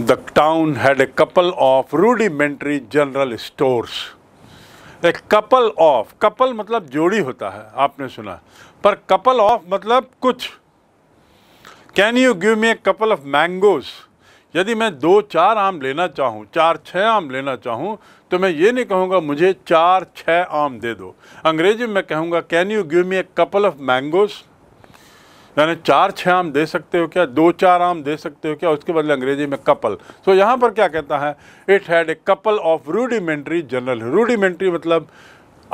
the town had a couple of rudimentary general stores. A couple of, couple मतलब जोड़ी होता है आपने सुना पर couple of मतलब कुछ can you give me a couple of mangoes यदि मैं दो चार आम लेना चाहूँ चार छः आम लेना चाहूँ तो मैं ये नहीं कहूँगा मुझे चार छः आम दे दो अंग्रेजी में कहूँगा can you give me a couple of mangoes यानी चार छः आम दे सकते हो क्या दो चार आम दे सकते हो क्या उसके बदले अंग्रेजी में कपल सो so, यहाँ पर क्या कहता है it had a couple of rudimentary general rudimentary मतलब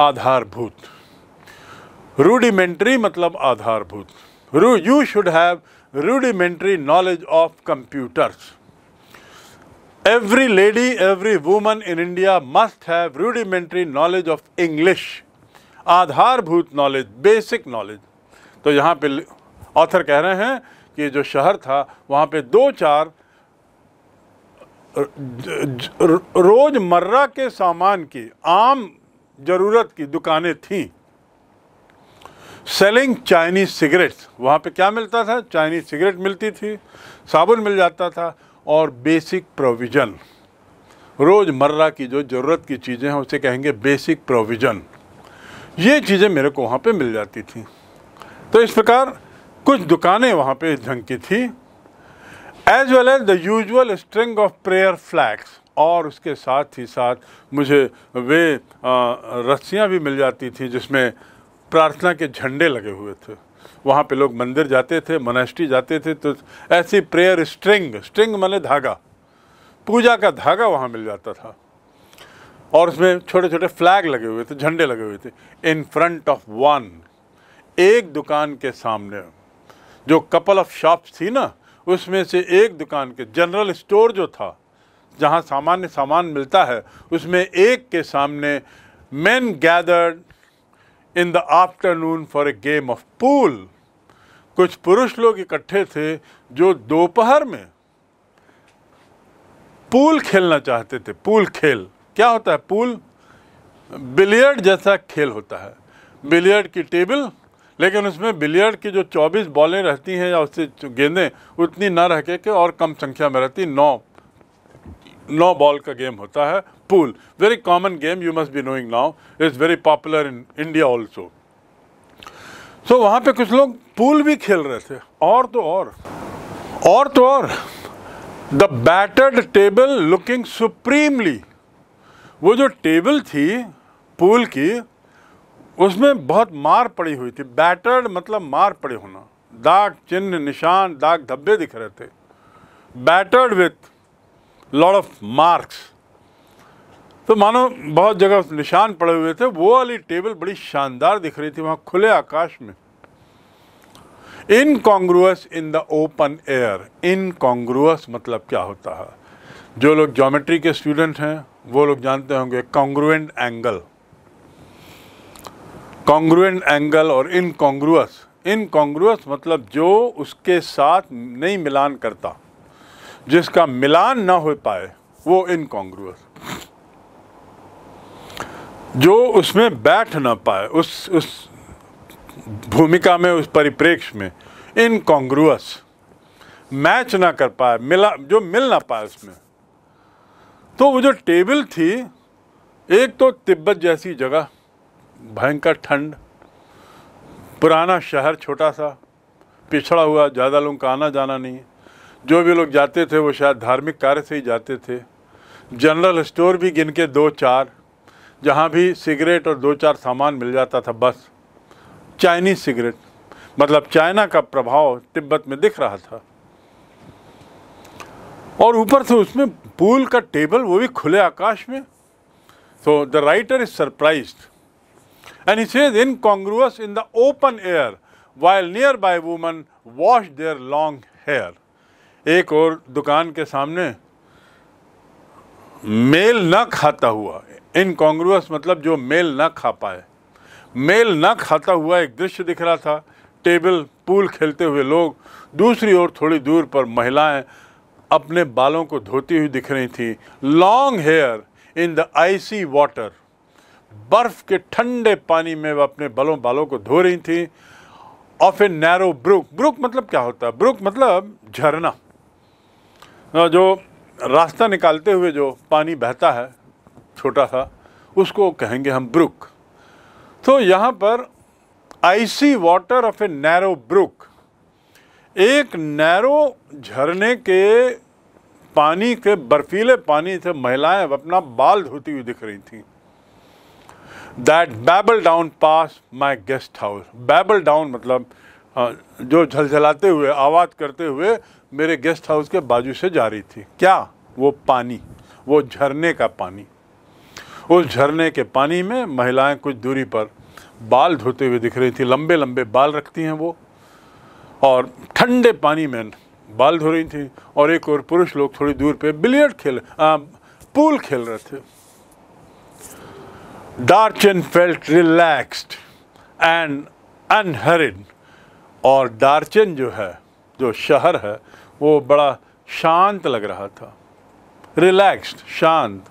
आधारभूत रूडिमेंट्री मतलब आधारभूत रू you should have rudimentary knowledge of computers every lady every woman in India must have rudimentary knowledge of English आधारभूत नॉलेज बेसिक नॉलेज तो यहाँ पे author कह रहे हैं कि जो शहर था वहाँ पे दो चार रोज़मर्रा के सामान की आम ज़रूरत की दुकानें थीं सेलिंग चाइनीज़ सिगरेट्स वहाँ पे क्या मिलता था चाइनीज़ सिगरेट मिलती थी साबुन मिल जाता था और बेसिक प्रोविज़न रोज़मर्रा की जो ज़रूरत की चीज़ें हैं उसे कहेंगे बेसिक प्रोविज़न ये चीज़ें मेरे को वहाँ पे मिल जाती थी तो इस प्रकार कुछ दुकानें वहाँ पे इस ढंग की थी as well as the usual string of prayer flags और उसके साथ ही साथ मुझे वे रस्सियाँ भी मिल जाती थी जिसमें प्रार्थना के झंडे लगे हुए थे वहाँ पे लोग मंदिर जाते थे मोनेस्ट्री जाते थे तो ऐसी प्रेयर स्ट्रिंग स्ट्रिंग माने धागा पूजा का धागा वहाँ मिल जाता था और उसमें छोटे छोटे फ्लैग लगे हुए थे झंडे लगे हुए थे इन फ्रंट ऑफ वन एक दुकान के सामने जो कपल ऑफ शॉप्स थी ना उसमें से एक दुकान के जनरल स्टोर जो था जहाँ सामान्य सामान मिलता है उसमें एक के सामने man gathered in the afternoon for a game of pool कुछ पुरुष लोग इकट्ठे थे जो दोपहर में पूल खेलना चाहते थे पूल खेल क्या होता है पूल बिलियर्ड जैसा खेल होता है बिलियर्ड की टेबल लेकिन उसमें बिलियर्ड की जो 24 बॉलें रहती हैं या उससे गेंदें उतनी ना रह के, और कम संख्या में रहती नौ नौ बॉल का गेम होता है pool very common game you must be knowing now is very popular in India also so वहाँ पे कुछ लोग पूल भी खेल रहे थे और तो और और तो और the battered table looking supremely वो जो टेबल थी पूल की उसमें बहुत मार पड़ी हुई थी बैटर्ड मतलब मार पड़े होना दाग चिन्ह निशान दाग धब्बे दिख रहे थे battered with lots of marks तो मानो बहुत जगह निशान पड़े हुए थे वो वाली टेबल बड़ी शानदार दिख रही थी वहाँ खुले आकाश में incongruous in the open air incongruous मतलब क्या होता है जो लोग ज्योमेट्री के स्टूडेंट हैं वो लोग जानते होंगे कॉन्ग्रुएंट एंगल कॉन्ग्रुएंट एंगल और इनकॉन्ग्रुअस इनकॉन्ग्रुअस मतलब जो उसके साथ नहीं मिलान करता जिसका मिलान ना हो पाए वो इनकॉन्ग्रुअस जो उसमें बैठ ना पाए उस उस भूमिका में उस परिप्रेक्ष्य में इनकॉन्ग्रुअस मैच ना कर पाए मिला जो मिल ना पाए उसमें तो वो जो टेबल थी एक तो तिब्बत जैसी जगह भयंकर ठंड पुराना शहर छोटा सा पिछड़ा हुआ ज़्यादा लोगों का आना जाना नहीं जो भी लोग जाते थे वो शायद धार्मिक कार्य से ही जाते थे जनरल स्टोर भी गिन के दो चार जहाँ भी सिगरेट और दो चार सामान मिल जाता था बस चाइनीज सिगरेट मतलब चाइना का प्रभाव तिब्बत में दिख रहा था और ऊपर से उसमें पूल का टेबल वो भी खुले आकाश में so the writer is surprised And he says, incongruous in the open air, while nearby women wash their long hair. एक और दुकान के सामने मेल न खाता हुआ इनकॉन्ग्रुअस मतलब जो मेल न खा पाए मेल न खाता हुआ एक दृश्य दिख रहा था टेबल पूल खेलते हुए लोग दूसरी ओर थोड़ी दूर पर महिलाएं अपने बालों को धोती हुई दिख रही थी long hair in the icy water बर्फ़ के ठंडे पानी में वह अपने बलों बालों को धो रही थी of a narrow brook brook मतलब क्या होता है ब्रुक मतलब झरना जो रास्ता निकालते हुए जो पानी बहता है छोटा सा उसको कहेंगे हम ब्रुक तो यहाँ पर icy water of a narrow brook एक नैरो झरने के पानी के बर्फीले पानी से महिलाएं अपना बाल धोती हुई दिख रही थीं that babble down past my guest house babble down मतलब जो झलझलाते हुए आवाज़ करते हुए मेरे गेस्ट हाउस के बाजू से जा रही थी क्या वो पानी वो झरने का पानी उस झरने के पानी में महिलाएं कुछ दूरी पर बाल धोते हुए दिख रही थी लंबे लंबे बाल रखती हैं वो और ठंडे पानी में बाल धो रही थी और एक और पुरुष लोग थोड़ी दूर पे बिलियर्ड खेल आ, पूल खेल रहे थे Darchin felt relaxed and unhurried और दार्चन जो है जो शहर है वो बड़ा शांत लग रहा था रिलैक्स्ड शांत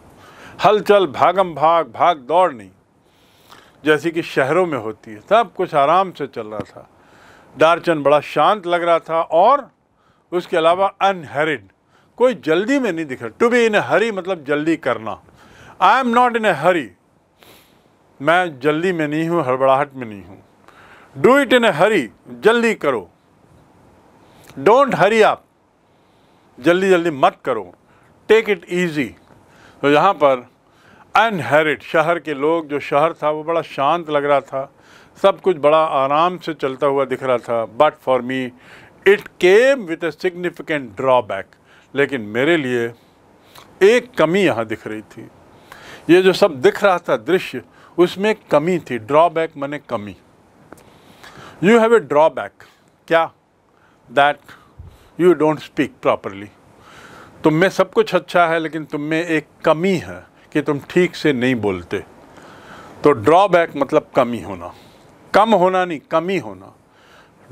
हलचल भागम भाग भाग दौड़ नहीं जैसे कि शहरों में होती है सब कुछ आराम से चल रहा था दार्चन बड़ा शांत लग रहा था और उसके अलावा अनहरिड कोई जल्दी में नहीं दिख रहा टू बी इन हरी मतलब जल्दी करना आई एम नॉट इन ए हरी मैं जल्दी में नहीं हूँ हड़बड़ाहट में नहीं हूँ डू इट इन ए हरी जल्दी करो डोंट हरी आप जल्दी जल्दी मत करो टेक इट ईजी तो यहाँ पर अनहेरिट शहर के लोग जो शहर था वो बड़ा शांत लग रहा था सब कुछ बड़ा आराम से चलता हुआ दिख रहा था but for me it came with a significant drawback लेकिन मेरे लिए एक कमी यहाँ दिख रही थी ये जो सब दिख रहा था दृश्य उसमें कमी थी ड्रॉबैक मैंने कमी यू हैव ए ड्रॉबैक क्या that you don't speak properly तुम में सब कुछ अच्छा है लेकिन तुम में एक कमी है कि तुम ठीक से नहीं बोलते तो ड्रॉबैक मतलब कमी होना कम होना नहीं कमी होना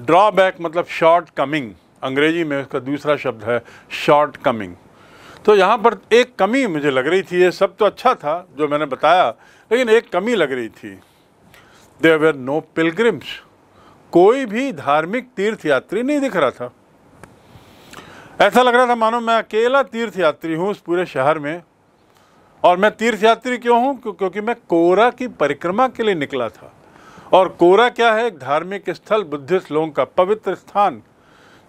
ड्रॉबैक मतलब शॉर्ट कमिंग अंग्रेजी में उसका दूसरा शब्द है शॉर्ट कमिंग तो यहाँ पर एक कमी मुझे लग रही थी ये सब तो अच्छा था जो मैंने बताया लेकिन एक कमी लग रही थी देर वेर नो पिलग्रिम्स कोई भी धार्मिक तीर्थ यात्री नहीं दिख रहा था ऐसा लग रहा था मानो मैं अकेला तीर्थ यात्री हूँ उस पूरे शहर में और मैं तीर्थ यात्री क्यों हूँ क्योंकि मैं कोरा की परिक्रमा के लिए निकला था और कोरा क्या है एक धार्मिक स्थल बुद्धिस्ट लोगों का पवित्र स्थान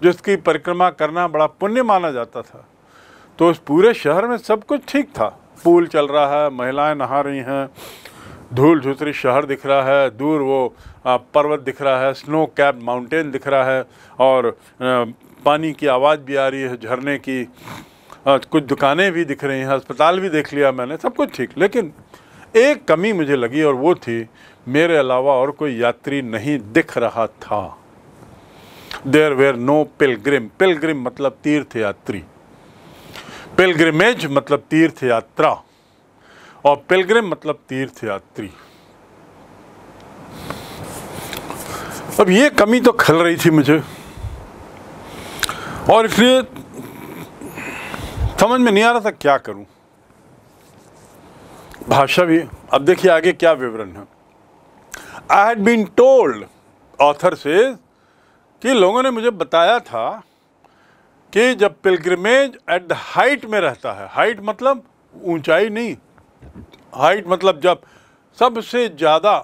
जिसकी परिक्रमा करना बड़ा पुण्य माना जाता था तो उस पूरे शहर में सब कुछ ठीक था पूल चल रहा है महिलाएं नहा रही हैं धूल झुतरी शहर दिख रहा है दूर वो पर्वत दिख रहा है स्नो कैप माउंटेन दिख रहा है और पानी की आवाज़ भी आ रही है झरने की कुछ दुकानें भी दिख रही हैं अस्पताल भी देख लिया मैंने सब कुछ ठीक लेकिन एक कमी मुझे लगी और वो थी मेरे अलावा और कोई यात्री नहीं दिख रहा था there were no pilgrim pilgrim मतलब तीर्थ यात्री पिलग्रिमेज मतलब तीर्थ यात्रा और पिलग्रिम मतलब तीर्थ यात्री अब ये कमी तो खल रही थी मुझे और इसलिए समझ में नहीं आ रहा था क्या करूं भाषा भी अब देखिए आगे क्या विवरण है I had been told author से कि लोगों ने मुझे बताया था कि जब पिलग्रमेज एट द हाइट में रहता है हाइट मतलब ऊंचाई नहीं हाइट मतलब जब सबसे ज़्यादा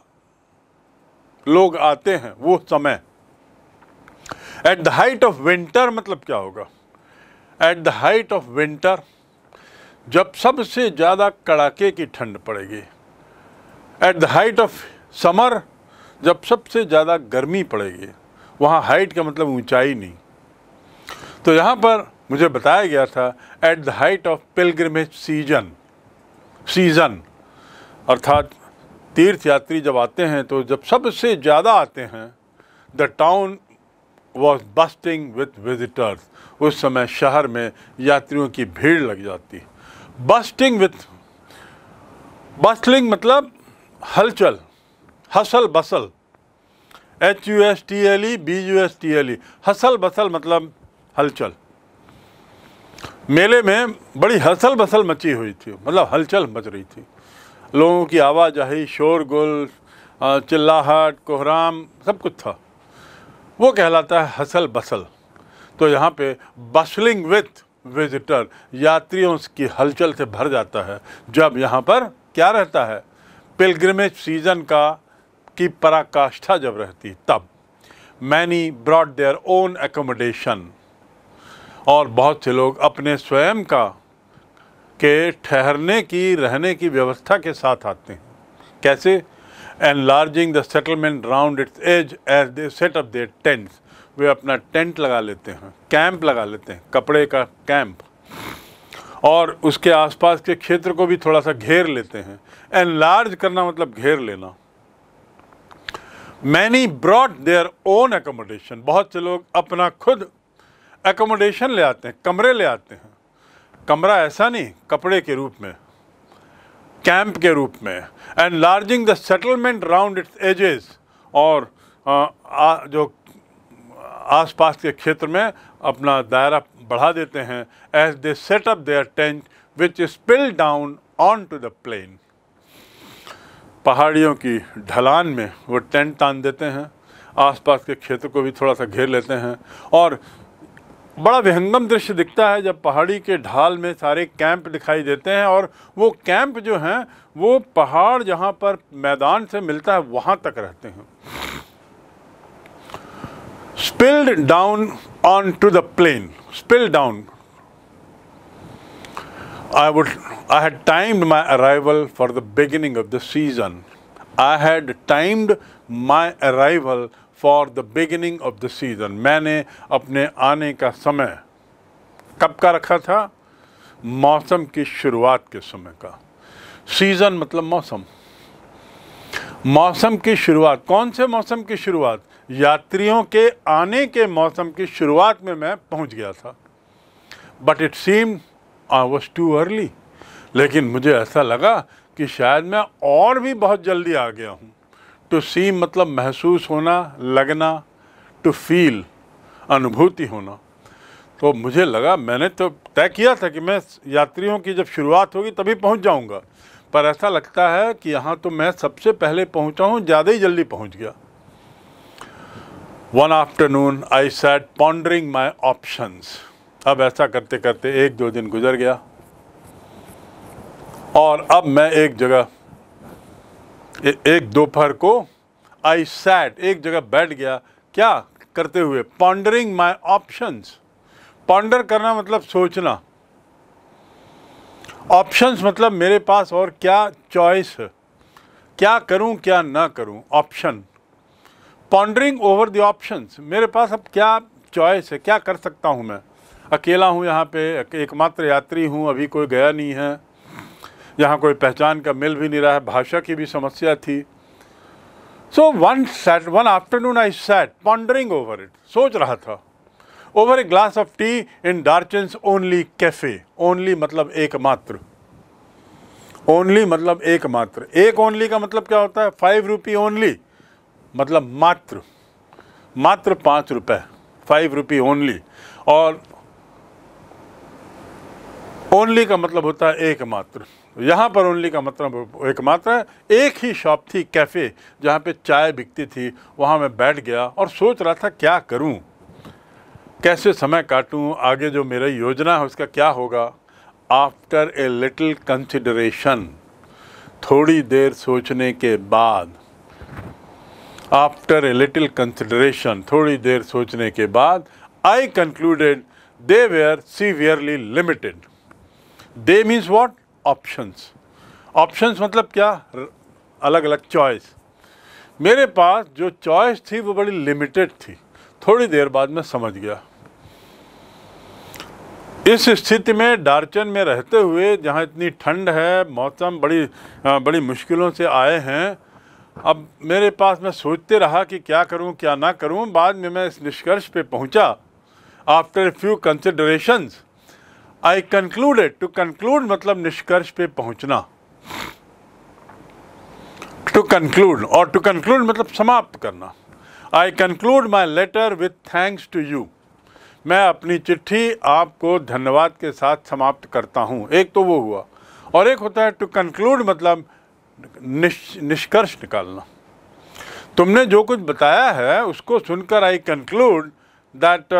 लोग आते हैं वो समय at the height of winter मतलब क्या होगा at the height of winter जब सबसे ज़्यादा कड़ाके की ठंड पड़ेगी at the height of summer जब सबसे ज़्यादा गर्मी पड़ेगी वहाँ हाइट का मतलब ऊंचाई नहीं तो यहाँ पर मुझे बताया गया था at the height of pilgrimage season season अर्थात तीर्थ यात्री जब आते हैं तो जब सबसे ज़्यादा आते हैं the town was bustling with visitors उस समय शहर में यात्रियों की भीड़ लग जाती बस्टिंग विथ बस्टलिंग मतलब हलचल hustle bustle H U S T L E B U S T L E hustle bustle मतलब हलचल मेले में बड़ी हसल बसल मची हुई थी मतलब हलचल मच रही थी लोगों की आवाजाही शोरगुल चिल्लाहट कोहराम सब कुछ था वो कहलाता है हसल बसल तो यहाँ पे बसलिंग विथ विजिटर यात्रियों की हलचल से भर जाता है जब यहाँ पर क्या रहता है पिलग्रमेज सीजन का की पराकाष्ठा जब रहती तब many brought their own accommodation और बहुत से लोग अपने स्वयं का के ठहरने की रहने की व्यवस्था के साथ आते हैं कैसे enlarging the settlement round its edge as they set up their tents वे अपना टेंट लगा लेते हैं कैंप लगा लेते हैं कपड़े का कैंप और उसके आसपास के क्षेत्र को भी थोड़ा सा घेर लेते हैं लार्ज करना मतलब घेर लेना many brought their own accommodation बहुत से लोग अपना खुद एकोमोडेशन ले आते हैं कमरे ले आते हैं कमरा ऐसा नहीं कपड़े के रूप में कैंप के रूप में and enlarging the settlement round its edges और आ, आ, जो आसपास के क्षेत्र में अपना दायरा बढ़ा देते हैं as they set up their tent which spill down onto the plain पहाड़ियों की ढलान में वो टेंट तान देते हैं आसपास के क्षेत्र को भी थोड़ा सा घेर लेते हैं और बड़ा विहंगम दृश्य दिखता है जब पहाड़ी के ढाल में सारे कैंप दिखाई देते हैं और वो कैंप जो हैं वो पहाड़ जहाँ पर मैदान से मिलता है वहाँ तक रहते हैं spilled down onto the plain spill down I would I had timed my arrival for the beginning of the season I had timed my arrival for the beginning of the season मैंने अपने आने का समय कब का रखा था मौसम की शुरुआत के समय का सीज़न मतलब मौसम मौसम की शुरुआत कौन से मौसम की शुरुआत यात्रियों के आने के मौसम की शुरुआत में मैं पहुंच गया था but it seem I was too early लेकिन मुझे ऐसा लगा कि शायद मैं और भी बहुत जल्दी आ गया हूँ टू सी मतलब महसूस होना लगना टू फील अनुभूति होना तो मुझे लगा मैंने तो तय किया था कि मैं यात्रियों की जब शुरुआत होगी तभी पहुंच जाऊंगा पर ऐसा लगता है कि यहाँ तो मैं सबसे पहले पहुँचा हूँ ज़्यादा ही जल्दी पहुँच गया one afternoon I sat pondering my options अब ऐसा करते करते एक दो दिन गुजर गया और अब मैं एक जगह ए, एक दोपहर को आई सैट एक जगह बैठ गया क्या करते हुए पॉन्डरिंग माई ऑप्शंस पॉन्डर करना मतलब सोचना ऑप्शंस मतलब मेरे पास और क्या चॉइस है क्या करूं क्या ना करूं option pondering over the options मेरे पास अब क्या चॉइस है क्या कर सकता हूं मैं अकेला हूं यहाँ पे एकमात्र यात्री हूं अभी कोई गया नहीं है यहाँ कोई पहचान का मिल भी नहीं रहा भाषा की भी समस्या थी so one set one afternoon I sat pondering over it सोच रहा था over a glass of tea in Darchen's only cafe only मतलब एकमात्र ओनली मतलब एकमात्र एक ओनली का मतलब क्या होता है फाइव रुपी ओनली मतलब मात्र मात्र पाँच रुपये फाइव रुपी ओनली और ओनली का मतलब होता है एकमात्र यहाँ पर ओनली का मतलब एकमात्र एक ही शॉप थी कैफ़े जहाँ पे चाय बिकती थी वहाँ मैं बैठ गया और सोच रहा था क्या करूँ कैसे समय काटूँ आगे जो मेरा योजना है उसका क्या होगा आफ्टर ए लिटिल कंसिडरेशन थोड़ी देर सोचने के बाद आफ्टर ए लिटिल कंसिडरेशन थोड़ी देर सोचने के बाद I concluded they were severely limited they means what options options मतलब क्या अलग अलग चॉइस मेरे पास जो चॉइस थी वो बड़ी लिमिटेड थी थोड़ी देर बाद मैं समझ गया इस स्थिति में डार्चन में रहते हुए जहाँ इतनी ठंड है मौसम बड़ी बड़ी मुश्किलों से आए हैं अब मेरे पास मैं सोचते रहा कि क्या करूं क्या ना करूं बाद में मैं इस निष्कर्ष पे पहुंचा after few considerations I concluded to conclude मतलब निष्कर्ष पे पहुंचना टू कंक्लूड और टू कंक्लूड मतलब समाप्त करना I conclude my letter with thanks to you मैं अपनी चिट्ठी आपको धन्यवाद के साथ समाप्त करता हूँ एक तो वो हुआ और एक होता है टू कंक्लूड मतलब निष्कर्ष निकालना तुमने जो कुछ बताया है उसको सुनकर I conclude that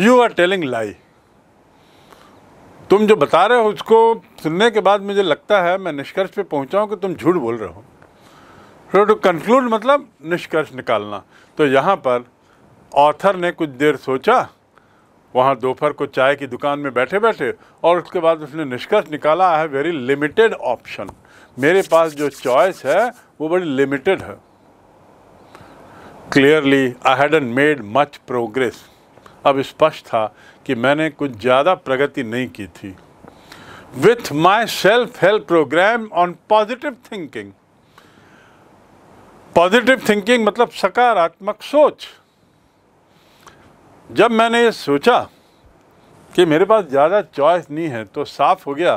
you are telling lie तुम जो बता रहे हो उसको सुनने के बाद मुझे लगता है मैं निष्कर्ष पे पहुंचा हूं कि तुम झूठ बोल रहे हो टू कंक्लूड मतलब निष्कर्ष निकालना तो यहाँ पर ऑथर ने कुछ देर सोचा वहाँ दोपहर को चाय की दुकान में बैठे बैठे और उसके बाद उसने निष्कर्ष निकाला है वेरी लिमिटेड ऑप्शन मेरे पास जो चॉइस है वो बड़ी लिमिटेड है clearly I hadn't made much progress अब स्पष्ट था कि मैंने कुछ ज़्यादा प्रगति नहीं की थी with my self help program on positive thinking positive thinking मतलब सकारात्मक सोच जब मैंने ये सोचा कि मेरे पास ज़्यादा चॉइस नहीं है तो साफ हो गया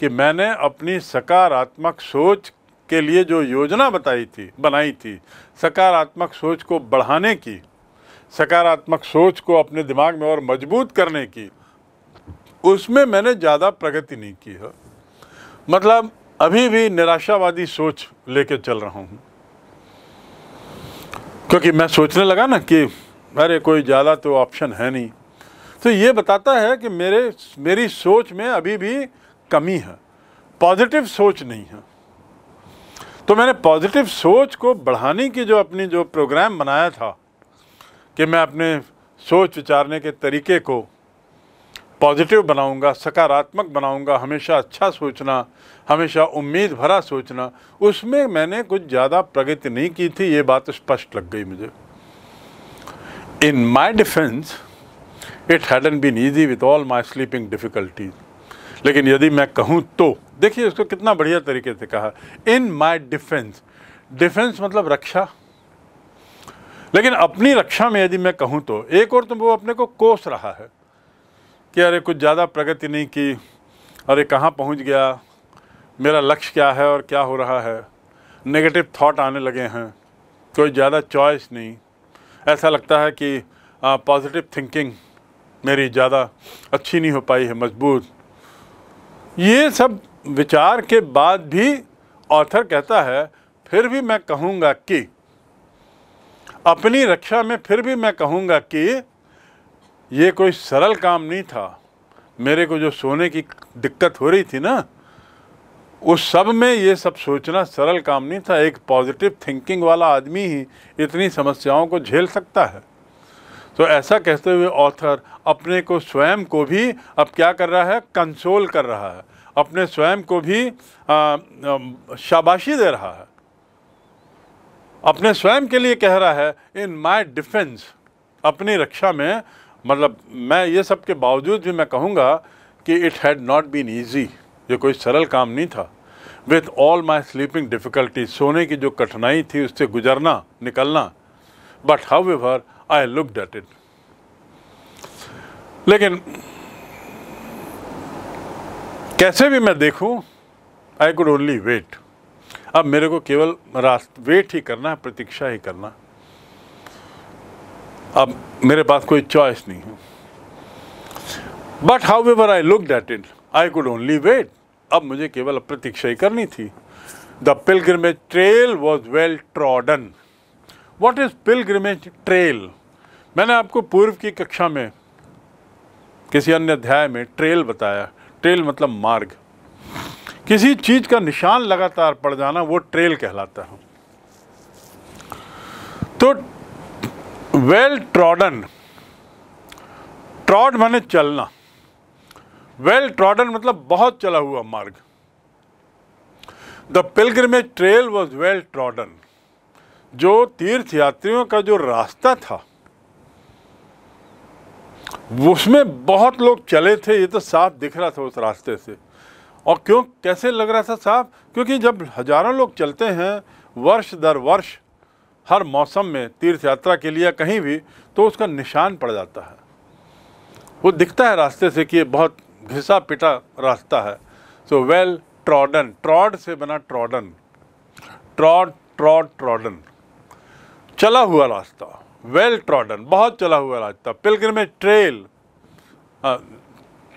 कि मैंने अपनी सकारात्मक सोच के लिए जो योजना बताई थी बनाई थी सकारात्मक सोच को बढ़ाने की सकारात्मक सोच को अपने दिमाग में और मजबूत करने की उसमें मैंने ज़्यादा प्रगति नहीं की है मतलब अभी भी निराशावादी सोच लेके चल रहा हूँ क्योंकि मैं सोचने लगा ना कि अरे कोई ज़्यादा तो ऑप्शन है नहीं तो ये बताता है कि मेरे मेरी सोच में अभी भी कमी है पॉजिटिव सोच नहीं है तो मैंने पॉजिटिव सोच को बढ़ाने की जो अपनी जो प्रोग्राम बनाया था कि मैं अपने सोच विचारने के तरीके को पॉजिटिव बनाऊंगा सकारात्मक बनाऊंगा हमेशा अच्छा सोचना हमेशा उम्मीद भरा सोचना उसमें मैंने कुछ ज़्यादा प्रगति नहीं की थी ये बात स्पष्ट लग गई मुझे in my defence it hadn't been easy with all my sleeping difficulties लेकिन यदि मैं कहूँ तो देखिए उसको कितना बढ़िया तरीके से कहा इन माई डिफेंस डिफेंस मतलब रक्षा लेकिन अपनी रक्षा में यदि मैं कहूँ तो एक और तो वो अपने को कोस रहा है कि अरे कुछ ज़्यादा प्रगति नहीं की अरे कहाँ पहुँच गया मेरा लक्ष्य क्या है और क्या हो रहा है नेगेटिव थॉट आने लगे हैं कोई ज़्यादा चॉइस नहीं ऐसा लगता है कि पॉजिटिव थिंकिंग मेरी ज़्यादा अच्छी नहीं हो पाई है मजबूत ये सब विचार के बाद भी ऑथर कहता है फिर भी मैं कहूँगा कि अपनी रक्षा में फिर भी मैं कहूँगा कि ये कोई सरल काम नहीं था मेरे को जो सोने की दिक्कत हो रही थी ना उस सब में ये सब सोचना सरल काम नहीं था एक पॉजिटिव थिंकिंग वाला आदमी ही इतनी समस्याओं को झेल सकता है तो ऐसा कहते हुए ऑथर अपने को स्वयं को भी अब क्या कर रहा है कंसोल कर रहा है अपने स्वयं को भी आ, आ, शाबाशी दे रहा है अपने स्वयं के लिए कह रहा है इन माय डिफेंस अपनी रक्षा में मतलब मैं ये सब के बावजूद भी मैं कहूँगा कि it had not been easy ये कोई सरल काम नहीं था with all my sleeping difficulty सोने की जो कठिनाई थी उससे गुजरना निकलना but however I look at it लेकिन कैसे भी मैं देखूं आई कुड ओनली वेट अब मेरे को केवल रास्ते वेट ही करना है प्रतीक्षा ही करना अब मेरे पास कोई चॉइस नहीं है but however I look at it I could only wait अब मुझे केवल प्रतीक्षा ही करनी थी the pilgrimage trail was well trodden what is pilgrimage trail मैंने आपको पूर्व की कक्षा में किसी अन्य अध्याय में ट्रेल बताया ट्रेल मतलब मार्ग किसी चीज़ का निशान लगातार पड़ जाना वो ट्रेल कहलाता है तो वेल ट्रॉडन ट्रॉड माने चलना वेल ट्रॉडन मतलब बहुत चला हुआ मार्ग the pilgrimage trail was well trodden जो तीर्थ यात्रियों का जो रास्ता था उसमें बहुत लोग चले थे ये तो साफ दिख रहा था उस रास्ते से और क्यों कैसे लग रहा था साहब क्योंकि जब हजारों लोग चलते हैं वर्ष दर वर्ष हर मौसम में तीर्थ यात्रा के लिए कहीं भी तो उसका निशान पड़ जाता है वो दिखता है रास्ते से कि बहुत घिसा पिटा रास्ता है सो वेल ट्रॉडन ट्रॉड से बना ट्रॉडन ट्रॉड ट्रॉड ट्रॉडन चला हुआ रास्ता वेल ट्रॉडन बहुत चला हुआ रास्ता पिलग्रमेज ट्रेल हाँ,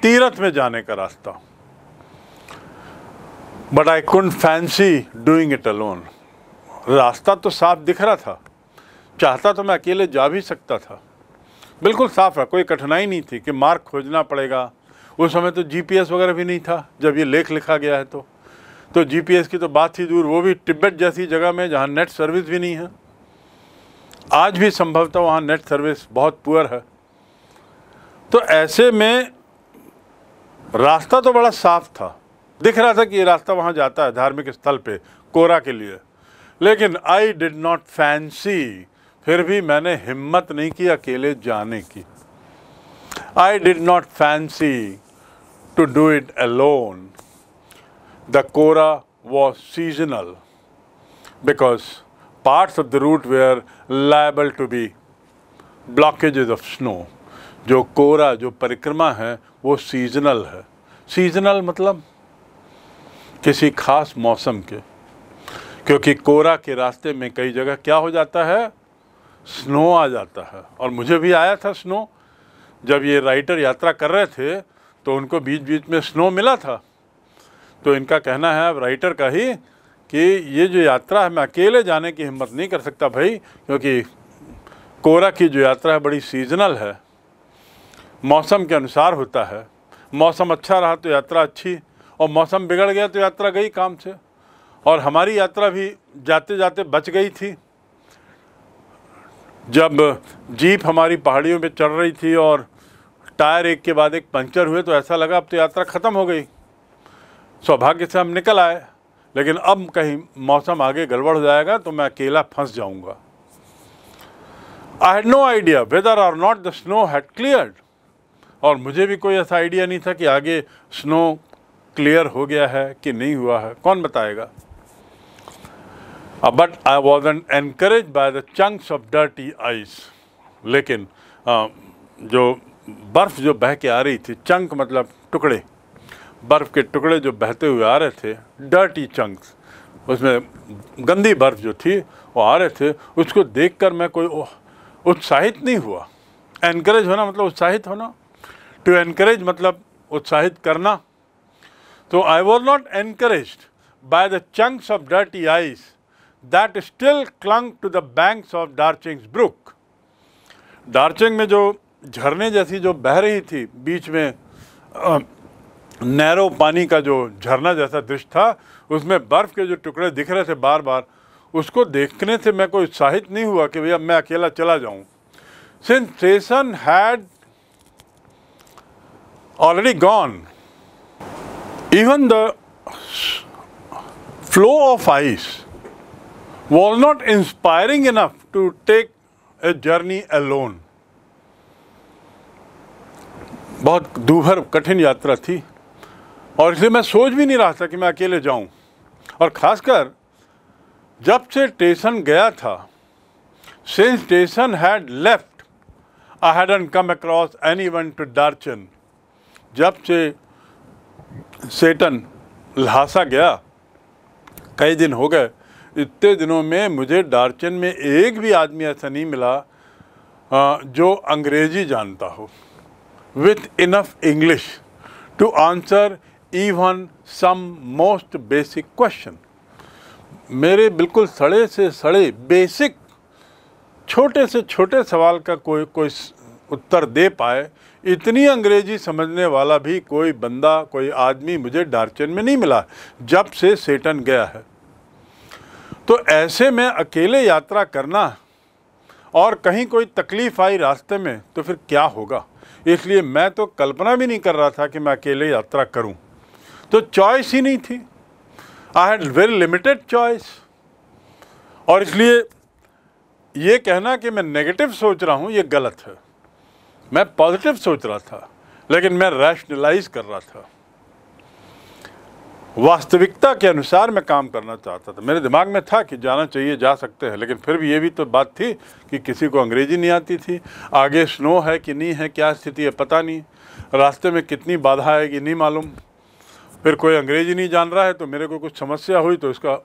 तीरथ में जाने का रास्ता but I can't fancy doing it alone रास्ता तो साफ दिख रहा था चाहता तो मैं अकेले जा भी सकता था बिल्कुल साफ रहा कोई कठिनाई नहीं थी कि मार्ग खोजना पड़ेगा उस समय तो जीपीएस वगैरह भी नहीं था जब ये लेख लिखा गया है तो तो जीपीएस की तो बात ही दूर वो भी टिब्बत जैसी जगह में जहाँ नेट सर्विस भी नहीं है आज भी संभवतः वहाँ नेट सर्विस बहुत पुअर है तो ऐसे में रास्ता तो बड़ा साफ था दिख रहा था कि ये रास्ता वहाँ जाता है धार्मिक स्थल पे कोरा के लिए लेकिन आई डिड नॉट फैंसी फिर भी मैंने हिम्मत नहीं की अकेले जाने की I did not fancy to do it alone the kora was seasonal because parts of the route were liable to be blockage of snow जो कोरा जो परिक्रमा है वो सीजनल है सीजनल मतलब किसी खास मौसम के क्योंकि कोरा के रास्ते में कई जगह क्या हो जाता है स्नो आ जाता है और मुझे भी आया था स्नो जब ये राइटर यात्रा कर रहे थे तो उनको बीच बीच में स्नो मिला था तो इनका कहना है अब राइटर का ही कि ये जो यात्रा है मैं अकेले जाने की हिम्मत नहीं कर सकता भाई क्योंकि कोरा की जो यात्रा है बड़ी सीजनल है मौसम के अनुसार होता है मौसम अच्छा रहा तो यात्रा अच्छी और मौसम बिगड़ गया तो यात्रा गई काम से और हमारी यात्रा भी जाते जाते बच गई थी जब जीप हमारी पहाड़ियों में चढ़ रही थी और टायर एक के बाद एक पंचर हुए तो ऐसा लगा अब तो यात्रा ख़त्म हो गई सौभाग्य से हम निकल आए लेकिन अब कहीं मौसम आगे गड़बड़ हो जाएगा तो मैं अकेला फंस जाऊंगा I had no idea whether or not the snow had clear और मुझे भी कोई ऐसा आइडिया नहीं था कि आगे स्नो क्लियर हो गया है कि नहीं हुआ है कौन बताएगा but I was an encourage by the chunks of dirty ice लेकिन आ, uh, जो बर्फ़ जो बह के आ रही थी चंक मतलब टुकड़े बर्फ़ के टुकड़े जो बहते हुए आ रहे थे डर्टी चंक्स उसमें गंदी बर्फ़ जो थी वो आ रहे थे उसको देखकर मैं कोई उत्साहित नहीं हुआ एनकरेज होना मतलब उत्साहित होना टू एनकरेज मतलब उत्साहित करना So I was not encouraged by the chunks of dirty ice that still clung to the banks of Darching's brook. दार्चिंग में जो झरने जैसी जो बह रही थी बीच में नैरो पानी का जो झरना जैसा दृश्य था उसमें बर्फ़ के जो टुकड़े दिख रहे थे बार बार उसको देखने से मैं कोई उत्साहित नहीं हुआ कि भैया मैं अकेला चला जाऊं sensation had already gone Even the flow of ice was not inspiring enough to take a journey alone. बहुत दूभर कठिन यात्रा थी और इसलिए मैं सोच भी नहीं रहा था कि मैं अकेले जाऊं और ख़ासकर जब से स्टेशन गया था since station had left I hadn't come across anyone to Darchen जब से सेटन लहासा गया कई दिन हो गए इतने दिनों में मुझे डार्चन में एक भी आदमी ऐसा नहीं मिला जो अंग्रेजी जानता हो with enough English to answer even some most basic question मेरे बिल्कुल सड़े से सड़े बेसिक छोटे से छोटे सवाल का कोई कोई उत्तर दे पाए इतनी अंग्रेजी समझने वाला भी कोई बंदा कोई आदमी मुझे डार्चन में नहीं मिला जब से सेटन गया है तो ऐसे में अकेले यात्रा करना और कहीं कोई तकलीफ़ आई रास्ते में तो फिर क्या होगा इसलिए मैं तो कल्पना भी नहीं कर रहा था कि मैं अकेले यात्रा करूं। तो चॉइस ही नहीं थी I had very limited choice और इसलिए ये कहना कि मैं नेगेटिव सोच रहा हूँ ये गलत है मैं पॉजिटिव सोच रहा था लेकिन मैं रैशनलाइज कर रहा था वास्तविकता के अनुसार मैं काम करना चाहता था मेरे दिमाग में था कि जाना चाहिए जा सकते हैं लेकिन फिर भी ये भी तो बात थी कि किसी को अंग्रेजी नहीं आती थी आगे स्नो है कि नहीं है क्या स्थिति है पता नहीं रास्ते में कितनी बाधा आएगी नहीं मालूम फिर कोई अंग्रेजी नहीं जान रहा है तो मेरे को कुछ समस्या हुई तो इसका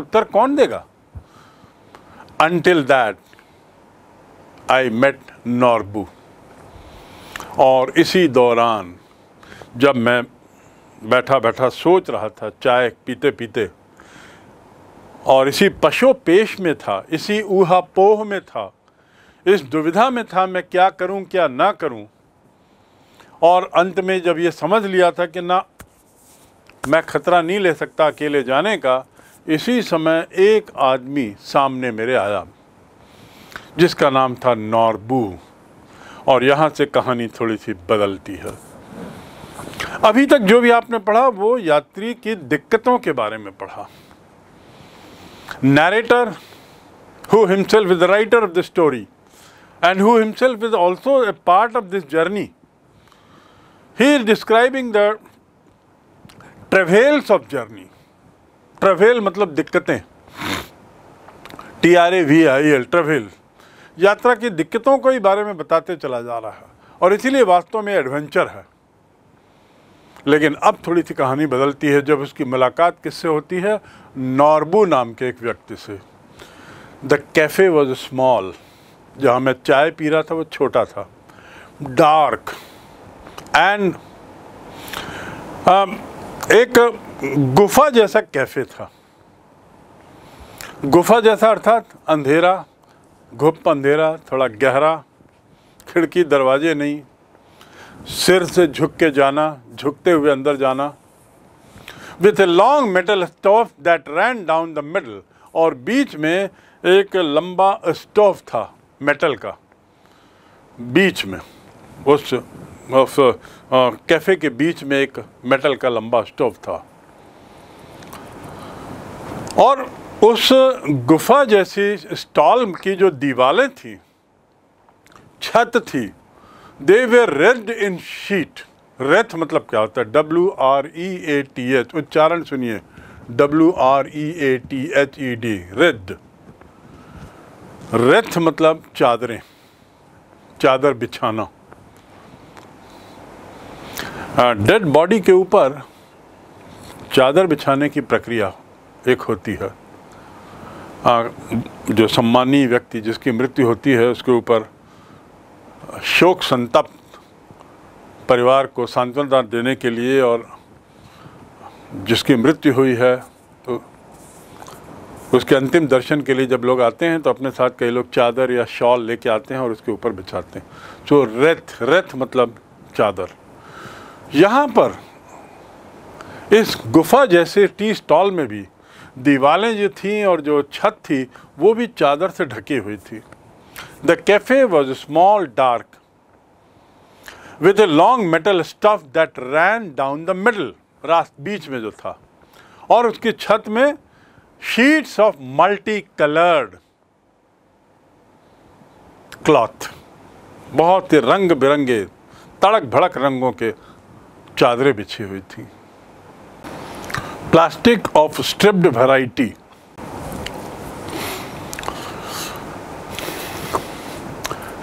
उत्तर कौन देगा until that I met Norbu और इसी दौरान जब मैं बैठा बैठा सोच रहा था चाय पीते पीते और इसी पशो पेश में था इसी ऊहा पोह में था इस दुविधा में था मैं क्या करूं क्या ना करूं और अंत में जब ये समझ लिया था कि ना मैं ख़तरा नहीं ले सकता अकेले जाने का इसी समय एक आदमी सामने मेरे आया जिसका नाम था नॉर्बू और यहाँ से कहानी थोड़ी सी बदलती है अभी तक जो भी आपने पढ़ा वो यात्री की दिक्कतों के बारे में पढ़ा narrator who himself is writer of the story and who himself is also a part of this journey he is describing the travels of journey travel मतलब दिक्कतें T R A V I L travels यात्रा की दिक्कतों को ही बारे में बताते चला जा रहा है और इसीलिए वास्तव में एडवेंचर है लेकिन अब थोड़ी सी कहानी बदलती है जब उसकी मुलाकात किससे होती है नॉर्बू नाम के एक व्यक्ति से द कैफ़े वॉज स्मॉल जहाँ मैं चाय पी रहा था वो छोटा था डार्क एंड um, एक गुफा जैसा कैफ़े था गुफा जैसा अर्थात अंधेरा घुप अंधेरा थोड़ा गहरा खिड़की दरवाजे नहीं सिर से झुक के जाना झुकते हुए अंदर जाना with a long metal stove that ran down the middle और बीच में एक लंबा स्टोव था मेटल का बीच में उस उस कैफ़े के बीच में एक मेटल का लंबा स्टोव था और उस गुफा जैसी स्टॉल की जो दीवारें थी छत थी they were wreathed in sheet wreath मतलब क्या होता है W R E A T H उच्चारण सुनिए W R E A T H E D wreathed wreath मतलब चादरें चादर बिछाना डेड बॉडी के ऊपर चादर बिछाने की प्रक्रिया एक होती है जो सम्मानीय व्यक्ति जिसकी मृत्यु होती है उसके ऊपर शोक संतप्त परिवार को सांत्वना देने के लिए और जिसकी मृत्यु हुई है तो उसके अंतिम दर्शन के लिए जब लोग आते हैं तो अपने साथ कई लोग चादर या शॉल लेके आते हैं और उसके ऊपर बिछाते हैं जो तो रेथ रेथ मतलब चादर यहाँ पर इस गुफा जैसे टी स्टॉल में भी दीवारें जो थीं और जो छत थी वो भी चादर से ढकी हुई थी the cafe was small dark with a long metal stuff that ran down the middle रास्त बीच में जो था और उसकी छत में sheets of multi coloured cloth बहुत ही रंग बिरंगे तड़क भड़क रंगों के चादरें बिछी हुई थी plastic of stripped variety.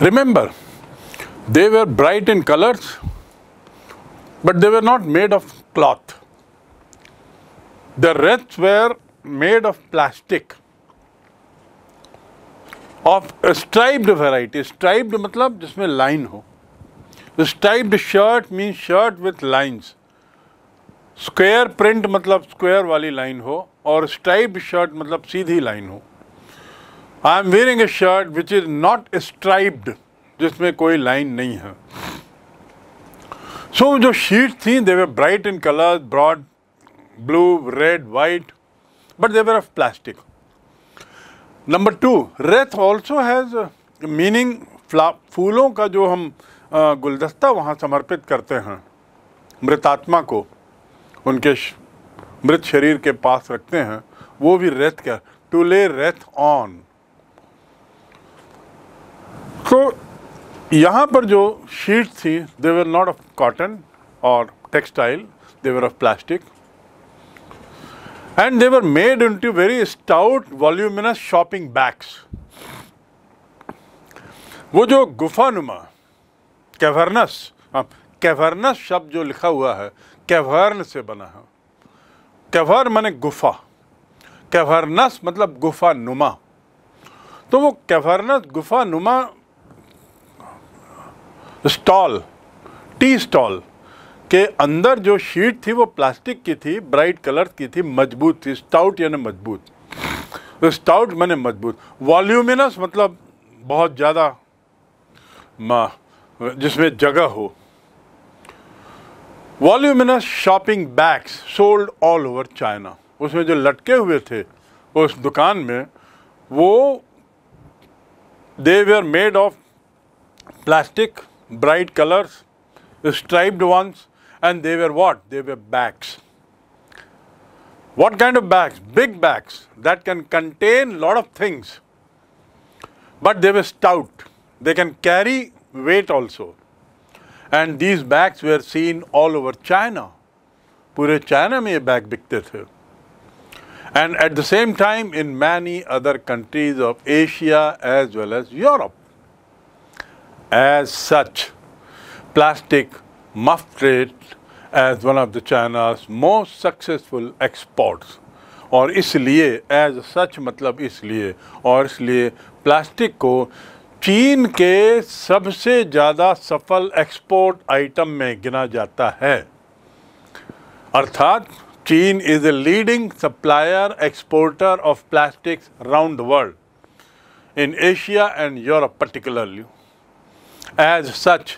Remember, they were bright in colors, but they were not made of cloth. The wreaths were made of plastic, of a striped variety. Striped मतलब जिसमें line ho. The striped shirt means shirt with lines. Square print मतलब square वाली line हो और stripe shirt मतलब सीधी line हो I am wearing a shirt which is not striped जिसमें कोई लाइन नहीं है सो so, जो शीट थी they were bright in colour broad blue red white but they were of plastic number two wreath also has meaning फूलों का जो हम गुलदस्ता वहाँ समर्पित करते हैं मृतात्मा को उनके मृत शरीर के पास रखते हैं वो भी रेथ क्या टू ले रेथ ऑन तो यहाँ पर जो शीट थी they were not of cotton और textile they were of plastic and they were made into very stout voluminous shopping bags वो जो गुफानुमा कैवर्नस कैवर्नस हाँ, शब्द जो लिखा हुआ है कैवर्न से बना है कैवर्न माने गुफा कैवर्नस मतलब गुफा नुमा तो वो कैवर्नस गुफा नुमा स्टॉल टी स्टॉल के अंदर जो शीट थी वो प्लास्टिक की थी ब्राइट कलर की थी मजबूत थी स्टाउट यानी मजबूत तो स्टाउट मैंने मजबूत वॉल्यूमिनस मतलब बहुत ज़्यादा जिसमें जगह हो voluminous shopping bags sold all over China उसमें जो लटके हुए थे उस दुकान में वो they were made of plastic bright colours striped ones and they were what they were bags What kind of bags? Big bags that can contain lot of things. But they were stout. They can carry weight also. And these bags were seen all over China. Pure China mein bag bikte the. And at the same time, in many other countries of Asia as well as Europe. As such, plastic muff as one of the China's most successful exports. Or isliye, as such, matlab isliye, or isliye, plastic ko चीन के सबसे ज़्यादा सफल export item में गिना जाता है अर्थात चीन is a leading supplier exporter of plastics round world in Asia and Europe particularly as such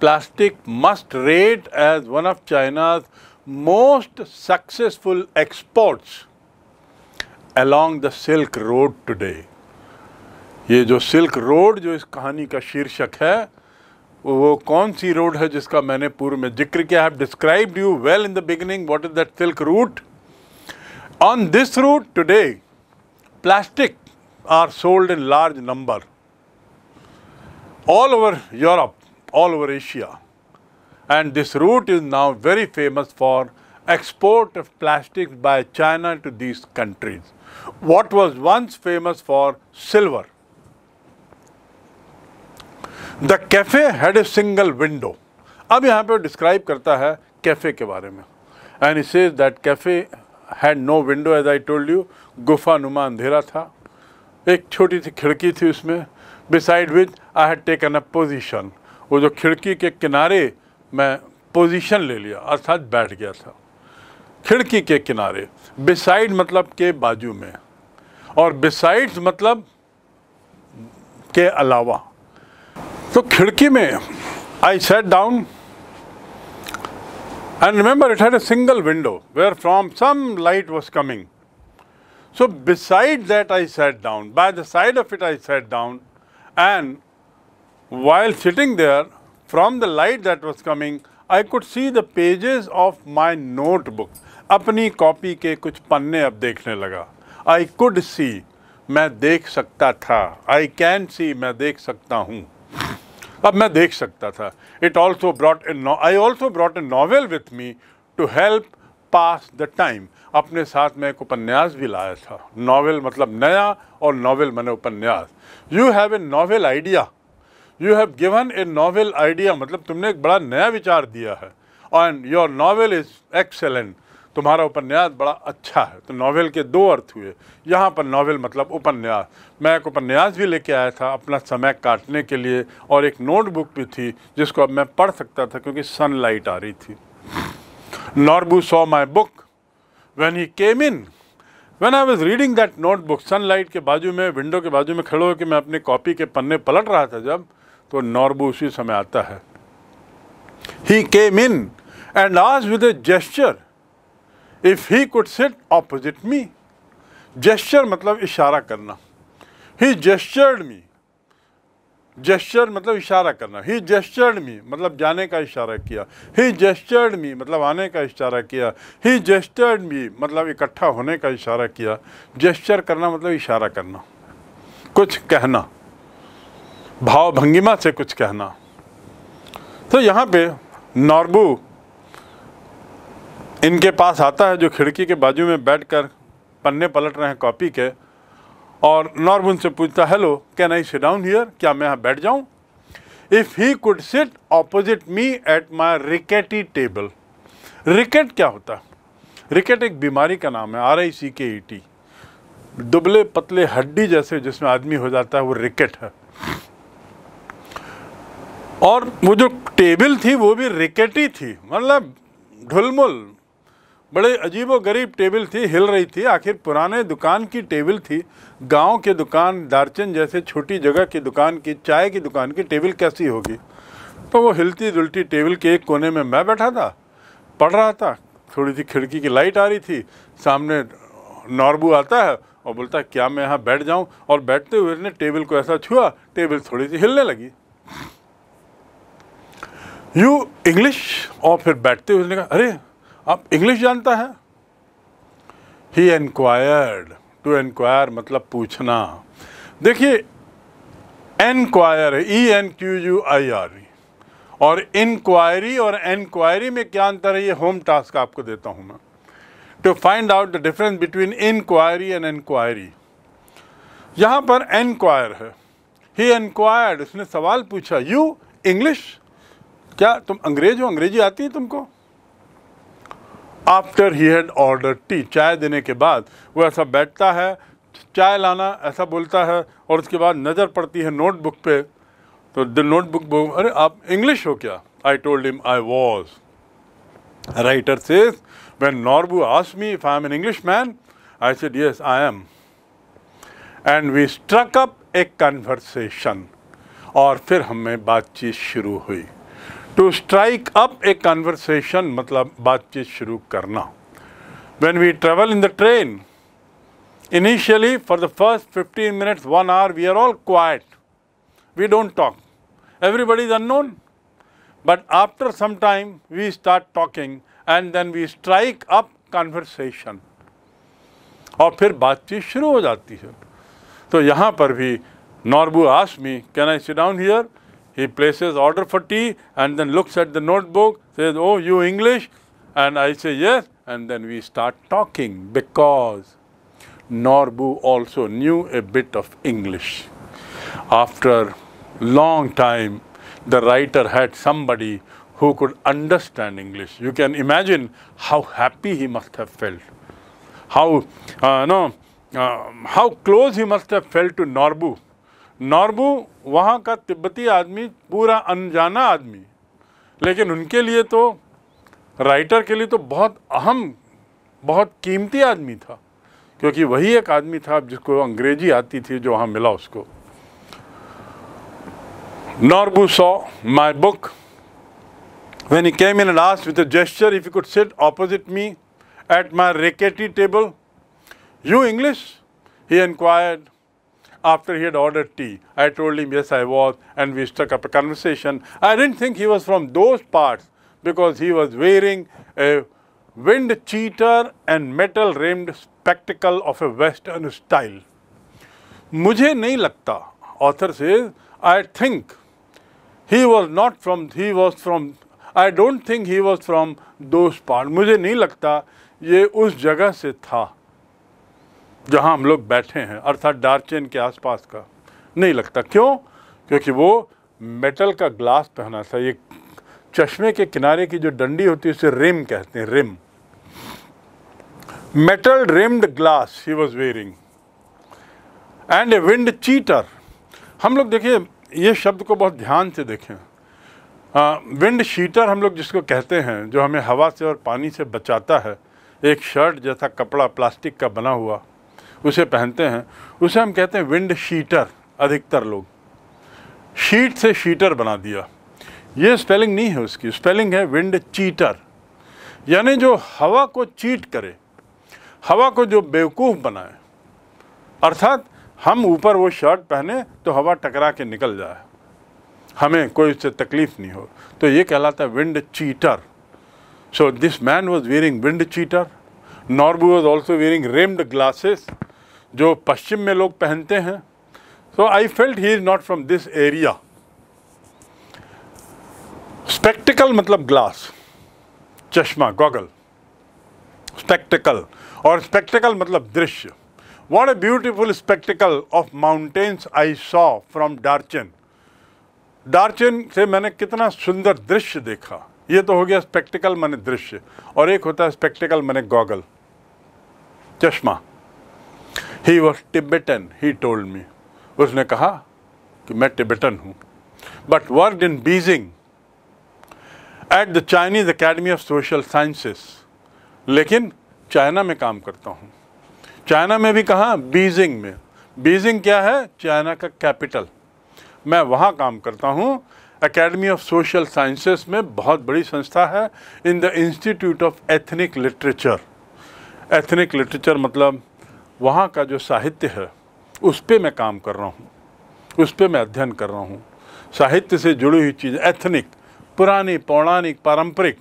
plastic must rate as one of China's most successful exports along the silk road today ये जो silk road जो इस कहानी का शीर्षक है वो कौन सी रोड है जिसका मैंने पूर्व में जिक्र किया है describe you well in the beginning what is that silk route on this route today plastic are sold in large number all over Europe all over Asia and this route is now very famous for export of plastic by China to these countries what was once famous for silver the cafe had a single window अब यहाँ पे describe करता है cafe के बारे में and it says that cafe had no window as I told you गुफा नुमा अंधेरा था एक छोटी सी खिड़की थी उसमें beside which I had taken a position वो जो खिड़की के किनारे मैं पोजिशन ले लिया अर्थात बैठ गया था खिड़की के किनारे बिसाइड मतलब के बाजू में और बिसाइड्स मतलब के अलावा तो खिड़की में I set down and remember it had a single window where from some light was coming so beside that I set down by the side of it I set down and while sitting there from the light that was coming I could see the pages of my notebook अपनी copy के कुछ पन्ने अब देखने लगा आई could सी मैं देख सकता था आई कैन सी मैं देख सकता हूँ अब मैं देख सकता था it also brought a I also brought a novel with me to help pass the time अपने साथ में एक उपन्यास भी लाया था नावल मतलब नया और नावल मैंने उपन्यास you have a novel idea you have given a novel idea मतलब तुमने एक बड़ा नया विचार दिया है and your novel is excellent तुम्हारा उपन्यास बड़ा अच्छा है तो नॉवेल के दो अर्थ हुए यहाँ पर नॉवेल मतलब उपन्यास मैं एक उपन्यास भी लेके आया था अपना समय काटने के लिए और एक नोटबुक भी थी जिसको अब मैं पढ़ सकता था क्योंकि सनलाइट आ रही थी Norbu saw my book when he came in when I was reading that notebook sunlight के बाजू में विंडो के बाजू में खड़े होकर मैं अपनी कॉपी के पन्ने पलट रहा था जब तो नॉर्बू उसी समय आता है ही केम इन एंड आज with a gesture if he could sit opposite me gesture मतलब इशारा करना ही जेस्चर्ड मी जेस्चर मतलब इशारा करना ही जेस्चर्ड मी मतलब जाने का इशारा किया ही जेस्चर्ड मी मतलब आने का इशारा किया ही जेस्टर्ड मी मतलब इकट्ठा होने का इशारा किया जेस्चर करना मतलब इशारा करना कुछ कहना भाव भंगिमा से कुछ कहना तो यहाँ पे नॉर्बू इनके पास आता है जो खिड़की के बाजू में बैठ कर पन्ने पलट रहे हैं कॉपी के और नॉर्म उनसे पूछता hello can I sit down here क्या मैं यहाँ बैठ जाऊँ if he could sit opposite me at my rickety table rickety क्या होता है रिकेट एक बीमारी का नाम है आर आई सी के ई टी दुबले पतले हड्डी जैसे जिसमें आदमी हो जाता है वो रिकेट है और वो जो टेबल थी वो भी रिकेटी थी मतलब ढुलमुल बड़े अजीब गरीब टेबल थी हिल रही थी आखिर पुराने दुकान की टेबल थी गांव के दुकान दारचन जैसे छोटी जगह की दुकान की चाय की दुकान की टेबल कैसी होगी तो वो हिलती जुलती टेबल के एक कोने में मैं बैठा था पढ़ रहा था थोड़ी सी खिड़की की लाइट आ रही थी सामने नॉर्बू आता है और बोलता है क्या मैं यहाँ बैठ जाऊँ और बैठते हुए उसने टेबल को ऐसा छुआ टेबल थोड़ी सी हिलने लगी यू इंग्लिश और फिर बैठते हुए उसने कहा अरे अब इंग्लिश जानता है ही एनक्वायर्ड टू एनक्वायर मतलब पूछना देखिए enquire E N Q U I R E और इंक्वायरी और एनक्वायरी में क्या अंतर है ये होम टास्क आपको देता हूँ मैं to find out the difference between inquiry and enquiry यहाँ पर एनक्वायर है ही एनक्वायर्ड उसने सवाल पूछा यू इंग्लिश क्या तुम अंग्रेज हो अंग्रेजी आती है तुमको after he had ordered tea चाय देने के बाद वो ऐसा बैठता है चाय लाना ऐसा बोलता है और उसके बाद नज़र पड़ती है नोटबुक पे तो द नोटबुक अरे आप इंग्लिश हो क्या I told him I was writer says Norbu Norbu asked if I am an English man I said yes I am and we struck up a conversation और फिर हमें बातचीत शुरू हुई to strike up a conversation मतलब बातचीत शुरू करना when we travel in the train, initially for the first 15 minutes, one hour, we are all quiet. We don't talk. Everybody is unknown. But after some time, we start talking and then we strike up conversation. और फिर बातचीत शुरू हो जाती है तो यहाँ पर भी Norbu ask me can I sit down here He places order for tea and then looks at the notebook, says, Oh, you English? And I say, Yes. And then we start talking because Norbu also knew a bit of English. After long time, the writer had somebody who could understand English. You can imagine how happy he must have felt. How, uh, no, uh, how close he must have felt to Norbu. Norbu वहाँ का तिब्बती आदमी पूरा अनजाना आदमी लेकिन उनके लिए तो राइटर के लिए तो बहुत अहम बहुत कीमती आदमी था क्योंकि वही एक आदमी था जिसको अंग्रेजी आती थी जो वहाँ मिला उसको Norbu saw my book when he came in last with gesture if you could sit opposite me at my rickety table you English he inquired after he had ordered tea. I told him, yes, I was, and we struck up a conversation. I didn't think he was from those parts because he was wearing a wind cheater and metal rimmed spectacle of a western style. मुझे नहीं लगता author says I think he was not from he was from I don't think he was from those parts मुझे नहीं लगता ये उस जगह से था जहाँ हम लोग बैठे हैं अर्थात डार्क चेन के आसपास का नहीं लगता क्यों क्योंकि वो मेटल का ग्लास पहना था ये चश्मे के किनारे की जो डंडी होती है उसे रिम कहते हैं rim metal rimmed glass he was wearing and a wind cheater हम लोग देखिए ये शब्द को बहुत ध्यान से देखें विंड शीटर हम लोग जिसको कहते हैं जो हमें हवा से और पानी से बचाता है एक शर्ट जैसा कपड़ा प्लास्टिक का बना हुआ उसे पहनते हैं उसे हम कहते हैं विंड शीटर अधिकतर लोग शीट से शीटर बना दिया ये स्पेलिंग नहीं है उसकी स्पेलिंग है विंड चीटर यानी जो हवा को चीट करे हवा को जो बेवकूफ़ बनाए अर्थात हम ऊपर वो शर्ट पहने तो हवा टकरा के निकल जाए हमें कोई उससे तकलीफ़ नहीं हो तो ये कहलाता है wind cheater so this man was wearing wind cheater Norbu was also wearing rimmed glasses जो पश्चिम में लोग पहनते हैं so I felt he is not from this area spectacle मतलब ग्लास चश्मा गॉगल स्पेक्टिकल और स्पेक्टिकल मतलब दृश्य what a beautiful spectacle of mountains I saw from Darchen Darchen से मैंने कितना सुंदर दृश्य देखा ये तो हो गया स्पेक्टिकल मैंने दृश्य और एक होता है स्पेक्टिकल मैंने गॉगल चश्मा he was Tibetan he told me उसने कहा कि मैं टिबेटन हूँ but work in Beijing at the Chinese Academy of Social Sciences लेकिन चाइना में काम करता हूँ चाइना में भी कहाँ बीजिंग में बीजिंग क्या है चाइना का कैपिटल मैं वहाँ काम करता हूँ अकेडमी ऑफ सोशल साइंसेस में बहुत बड़ी संस्था है in the Institute of Ethnic Literature ethnic literature मतलब वहाँ का जो साहित्य है उस पर मैं काम कर रहा हूँ उस पर मैं अध्ययन कर रहा हूँ साहित्य से जुड़ी हुई चीज़ एथनिक पुरानी पौराणिक पारंपरिक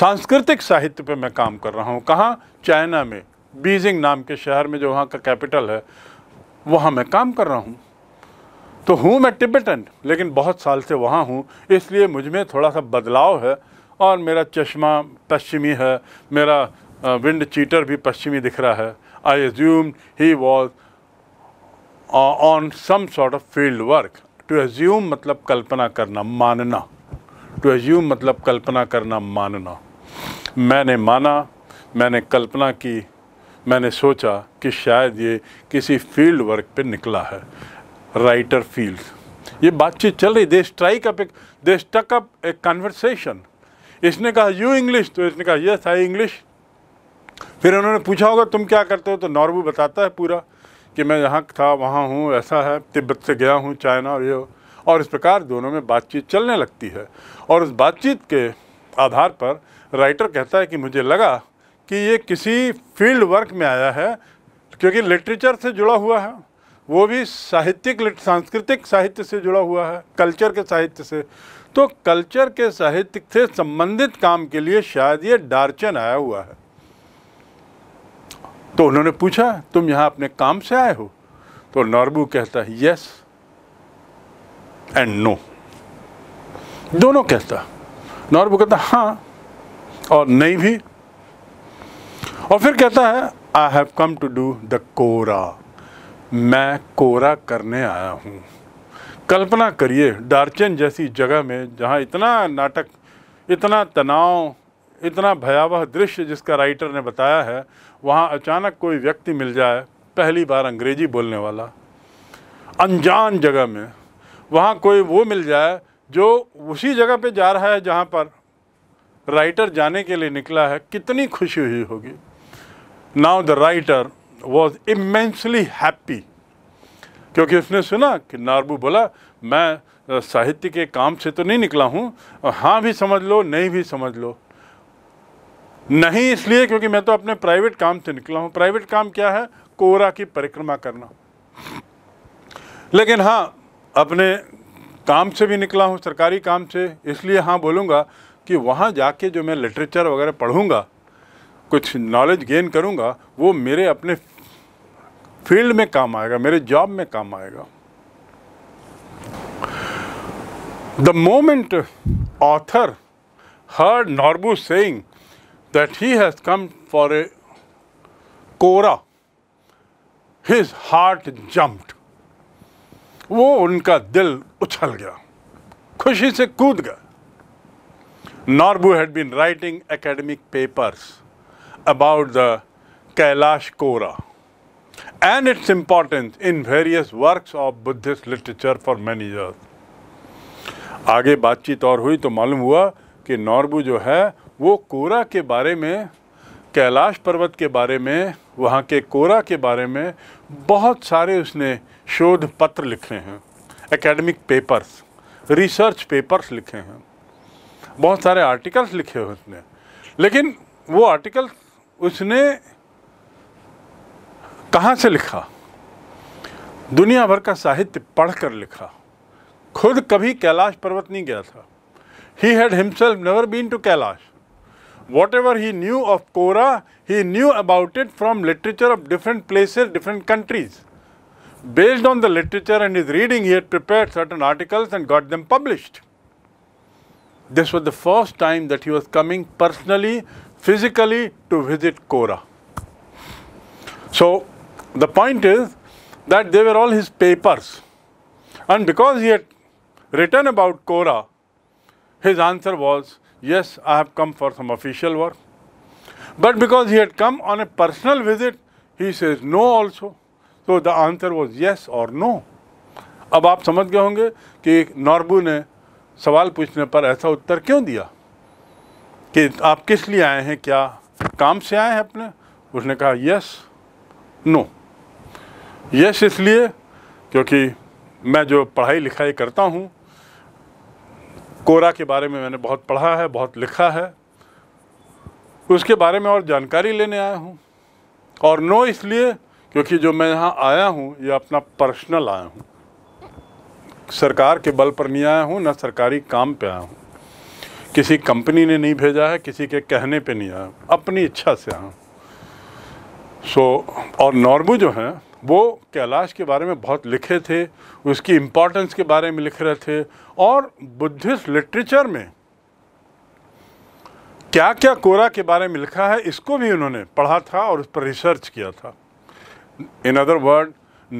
सांस्कृतिक साहित्य पे मैं काम कर रहा हूँ कहाँ चाइना में बीजिंग नाम के शहर में जो वहाँ का कैपिटल है वहाँ मैं काम कर रहा हूँ तो हूँ मैं टिबेटन लेकिन बहुत साल से वहाँ हूँ इसलिए मुझ में थोड़ा सा बदलाव है और मेरा चश्मा पश्चिमी है मेरा विंड चीटर भी पश्चिमी दिख रहा है I assume he was on some sort of field work to assume मतलब कल्पना करना मानना टू एज्यूम मतलब कल्पना करना मानना मैंने माना मैंने कल्पना की मैंने सोचा कि शायद ये किसी फील्ड वर्क पे निकला है राइटर फील्ड ये बातचीत चल रही दे स्ट्राइक अप एक they stuck up a conversation इसने कहा यू इंग्लिश तो इसने कहा यस आई इंग्लिश फिर उन्होंने पूछा होगा तुम क्या करते हो तो नॉर्वे बताता है पूरा कि मैं यहाँ था वहाँ हूँ ऐसा है तिब्बत से गया हूँ चाइना और ये हो और इस प्रकार दोनों में बातचीत चलने लगती है और उस बातचीत के आधार पर राइटर कहता है कि मुझे लगा कि ये किसी फील्ड वर्क में आया है क्योंकि लिटरेचर से जुड़ा हुआ है वो भी साहित्यिक सांस्कृतिक साहित्य से जुड़ा हुआ है कल्चर के साहित्य से तो कल्चर के साहित्य से संबंधित काम के लिए शायद ये डार्चन आया हुआ है तो उन्होंने पूछा तुम यहाँ अपने काम से आए हो तो नॉर्बू कहता है यस एंड नो दोनों कहता नॉर्बू कहता हाँ और नहीं भी और फिर कहता है I have come to do the kora मैं कोरा करने आया हूँ कल्पना करिए डार्चन जैसी जगह में जहाँ इतना नाटक इतना तनाव इतना भयावह दृश्य जिसका राइटर ने बताया है वहाँ अचानक कोई व्यक्ति मिल जाए पहली बार अंग्रेजी बोलने वाला अनजान जगह में वहाँ कोई वो मिल जाए जो उसी जगह पे जा रहा है जहाँ पर राइटर जाने के लिए निकला है कितनी खुशी हुई होगी now the writer was immensely happy क्योंकि उसने सुना कि नारबू बोला मैं साहित्य के काम से तो नहीं निकला हूँ हाँ भी समझ लो नहीं भी समझ लो नहीं इसलिए क्योंकि मैं तो अपने प्राइवेट काम से निकला हूँ प्राइवेट काम क्या है कोरा की परिक्रमा करना लेकिन हाँ अपने काम से भी निकला हूँ सरकारी काम से इसलिए हाँ बोलूँगा कि वहाँ जाके जो मैं लिटरेचर वगैरह पढ़ूँगा कुछ नॉलेज गेन करूँगा वो मेरे अपने फील्ड में काम आएगा मेरे जॉब में काम आएगा the moment author heard Norbu saying that he has come for a kora his heart jumped वो उनका दिल उछल गया खुशी से कूद गया Norbu had been writing academic papers about the Kailash kora and its importance in various works of Buddhist literature for many आगे बातचीत और हुई तो मालूम हुआ कि नॉर्बू जो है वो कोरा के बारे में कैलाश पर्वत के बारे में वहाँ के कोरा के बारे में बहुत सारे उसने शोध पत्र लिखे हैं एकेडमिक पेपर्स रिसर्च पेपर्स लिखे हैं बहुत सारे आर्टिकल्स लिखे हुए उसने लेकिन वो आर्टिकल उसने कहाँ से लिखा दुनिया भर का साहित्य पढ़ कर लिखा खुद कभी कैलाश पर्वत नहीं गया था he had himself never been to Kailash Whatever he knew of Korah, he knew about it from literature of different places, different countries. Based on the literature and his reading, he had prepared certain articles and got them published. This was the first time that he was coming personally, physically to visit Korah. So, the point is that they were all his papers. And because he had written about Korah, his answer was, yes, I have come for some official work. But because he had come on a personal visit, he says no also. So the answer was yes or no. ab aap samajh gaye honge ki norbu ne sawal puchne par aisa uttar kyon diya ki aap kis liye aaye hain kya kaam se aaye hain apne usne kaha yes no yes isliye kyunki मैं जो पढ़ाई लिखाई करता हूँ कोरा के बारे में मैंने बहुत पढ़ा है बहुत लिखा है उसके बारे में और जानकारी लेने आया हूँ और नो इसलिए क्योंकि जो मैं यहाँ आया हूँ ये अपना पर्सनल आया हूँ सरकार के बल पर नहीं आया हूँ ना सरकारी काम पे आया हूँ किसी कंपनी ने नहीं भेजा है किसी के कहने पे नहीं आया अपनी इच्छा से आया हूँ सो और नॉर्मू जो हैं वो कैलाश के बारे में बहुत लिखे थे उसकी इम्पोर्टेंस के बारे में लिख रहे थे और बुद्धिस्ट लिटरेचर में क्या क्या कोरा के बारे में लिखा है इसको भी उन्होंने पढ़ा था और उस पर रिसर्च किया था in other word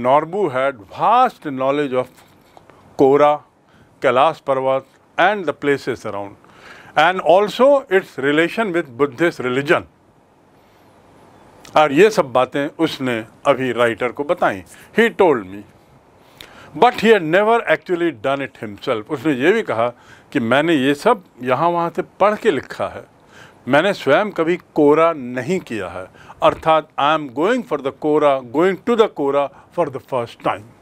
Norbu had vast knowledge of kora Kailash पर्वत and the places around and also its relation with Buddhist religion और ये सब बातें उसने अभी राइटर को बताई he told me but he never actually done it himself उसने ये भी कहा कि मैंने ये सब यहाँ वहाँ से पढ़ के लिखा है मैंने स्वयं कभी कोरा नहीं किया है अर्थात I am going for the kora going to the kora for the first time